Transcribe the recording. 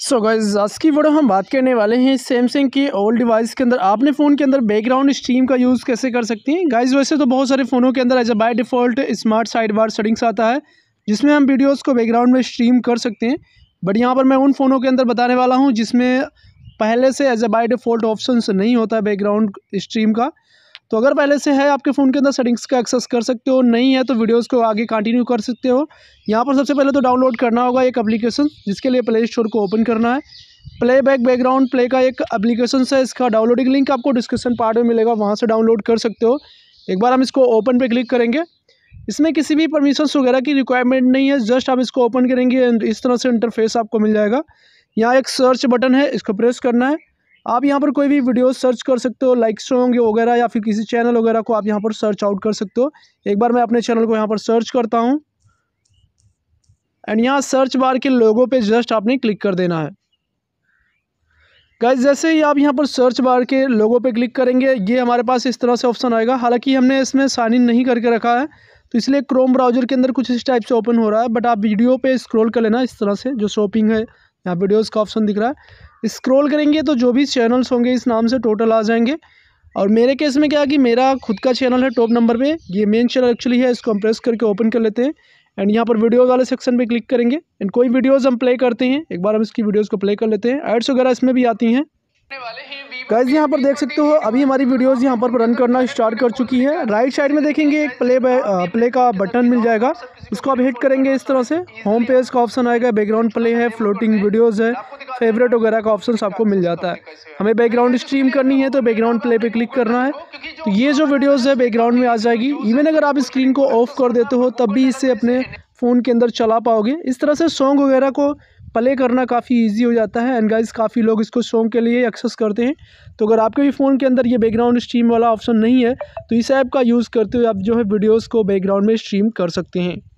सो so guys आज की video हम बात करने वाले हैं सैमसंग के ओल्ड डिवाइस के अंदर आपने फ़ोन के अंदर बैकग्राउंड स्ट्रीम का यूज़ कैसे कर सकती हैं गाइज वैसे तो बहुत सारे फ़ोनों के अंदर as a by default smart side bar settings आता है जिसमें हम वीडियोस को बैकग्राउंड में स्ट्रीम कर सकते हैं बट यहाँ पर मैं उन फ़ोनों के अंदर बताने वाला हूँ जिसमें पहले से as a by default option नहीं होता बैकग्राउंड स्ट्रीम का तो अगर पहले से है आपके फ़ोन के अंदर सेटिंग्स का एक्सेस कर सकते हो नहीं है तो वीडियोज़ को आगे कंटिन्यू कर सकते हो यहाँ पर सबसे पहले तो डाउनलोड करना होगा एक एप्लीकेशन जिसके लिए प्ले स्टोर को ओपन करना है प्ले बैक बैकग्राउंड प्ले का एक अप्लीकेशन है इसका डाउनलोडिंग लिंक आपको डिस्क्रिप्शन पार्ट में मिलेगा वहाँ से डाउनलोड कर सकते हो एक बार हम इसको ओपन पर क्लिक करेंगे इसमें किसी भी परमिशंस वगैरह की रिक्वायरमेंट नहीं है जस्ट आप इसको ओपन करेंगे इस तरह से इंटरफेस आपको मिल जाएगा यहाँ एक सर्च बटन है इसको प्रेस करना है आप यहाँ पर कोई भी वीडियो सर्च कर सकते हो लाइक सॉन्ग वगैरह या फिर किसी चैनल वगैरह को आप यहाँ पर सर्च आउट कर सकते हो एक बार मैं अपने चैनल को यहाँ पर सर्च करता हूँ एंड यहाँ सर्च बार के लोगों पे जस्ट आपने क्लिक कर देना है गैस जैसे ही आप यहाँ पर सर्च बार के लोगों पे क्लिक करेंगे ये हमारे पास इस तरह से ऑप्शन आएगा हालांकि हमने इसमें साइन इन नहीं करके रखा है तो इसलिए क्रोम ब्राउज़र के अंदर कुछ इस टाइप से ओपन हो रहा है बट आप वीडियो पे स्क्रॉल कर लेना इस तरह से जो शॉपिंग है यहाँ वीडियोस का ऑप्शन दिख रहा है स्क्रॉल करेंगे तो जो भी चैनल्स होंगे इस नाम से टोटल आ जाएंगे और मेरे केस में क्या है कि मेरा खुद का चैनल है टॉप नंबर पे ये मेन चैनल एक्चुअली है इसको हम प्रेस करके ओपन कर लेते हैं एंड यहाँ पर वीडियो वाले सेक्शन पर क्लिक करेंगे एंड कोई वीडियोज़ हम प्ले करते हैं एक बार हम इसकी वीडियोज़ को प्ले कर लेते हैं एड्स वगैरह इसमें भी आती हैं गाइज यहाँ पर देख सकते हो अभी हमारी वीडियोस यहाँ पर रन करना स्टार्ट कर चुकी है राइट साइड में देखेंगे एक प्ले प्ले uh, का बटन मिल जाएगा उसको आप हिट करेंगे इस तरह से होम पेज का ऑप्शन आएगा बैकग्राउंड प्ले है फ्लोटिंग वीडियोस है फेवरेट वगैरह का ऑप्शन आपको मिल जाता है हमें बैकग्राउंड स्ट्रीम करनी है तो बैकग्राउंड प्ले पर क्लिक करना है तो ये जो वीडियोज़ है बैकग्राउंड में आ जाएगी इवन अगर आप स्क्रीन को ऑफ कर देते हो तब भी इसे अपने फ़ोन के अंदर चला पाओगे इस तरह से सॉन्ग वगैरह को प्ले करना काफ़ी ईजी हो जाता है एंड गाइस काफ़ी लोग इसको सॉन्ग के लिए एक्सेस करते हैं तो अगर आपके भी फ़ोन के अंदर ये बैकग्राउंड स्ट्रीम वाला ऑप्शन नहीं है तो इस ऐप का यूज़ करते हुए आप जो है वीडियोज़ को बैकग्राउंड में स्ट्रीम कर सकते हैं